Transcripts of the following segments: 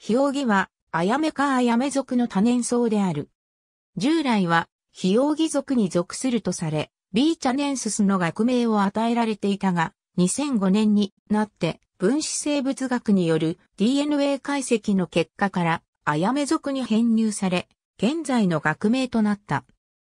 ヒオウギは、アヤメかアヤメ属の多年草である。従来は、ヒオウギ属に属するとされ、ビーチャネンススの学名を与えられていたが、2005年になって、分子生物学による DNA 解析の結果から、アヤメ属に編入され、現在の学名となった。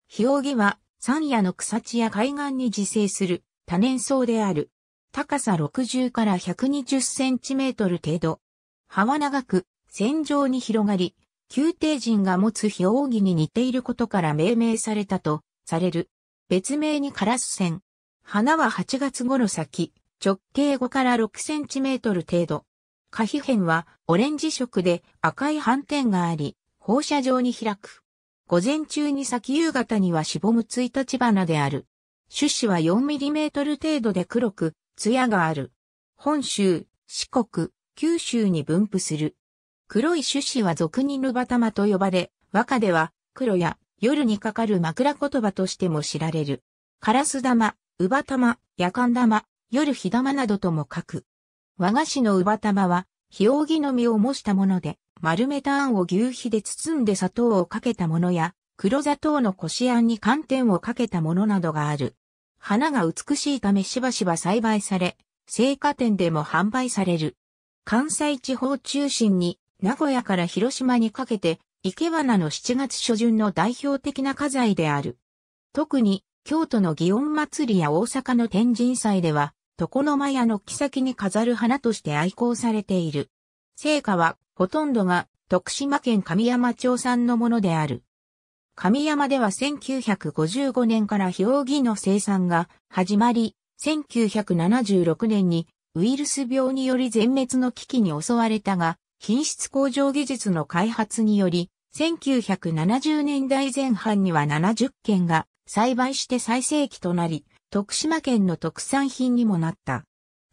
ヒオウギは、山野の草地や海岸に自生する多年草である。高さ60から120センチメートル程度。葉は長く、戦場に広がり、宮廷人が持つ表義に似ていることから命名されたとされる。別名にカラス戦。花は8月頃咲き、直径5から6センチメートル程度。花皮片はオレンジ色で赤い斑点があり、放射状に開く。午前中に咲き夕方にはしぼむついたち花である。種子は4ミリメートル程度で黒く、艶がある。本州、四国、九州に分布する。黒い種子は俗にぬば玉と呼ばれ、和歌では黒や夜にかかる枕言葉としても知られる。カラス玉、うば玉、夜間玉、夜火玉などとも書く。和菓子のうば玉は、ひおうぎの実を模したもので、丸めたあんを牛皮で包んで砂糖をかけたものや、黒砂糖のこしあんに寒天をかけたものなどがある。花が美しいためしばしば栽培され、生花店でも販売される。関西地方中心に名古屋から広島にかけて、池花の7月初旬の代表的な花材である。特に、京都の祇園祭や大阪の天神祭では、床の間屋の木先に飾る花として愛好されている。成果は、ほとんどが、徳島県上山町産のものである。上山では1955年から表記の生産が始まり、1976年にウイルス病により全滅の危機に襲われたが、品質向上技術の開発により、1970年代前半には70件が栽培して最盛期となり、徳島県の特産品にもなった。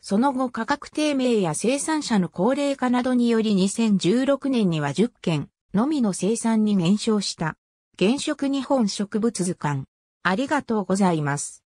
その後価格低迷や生産者の高齢化などにより2016年には10件のみの生産に減少した。現職日本植物図鑑。ありがとうございます。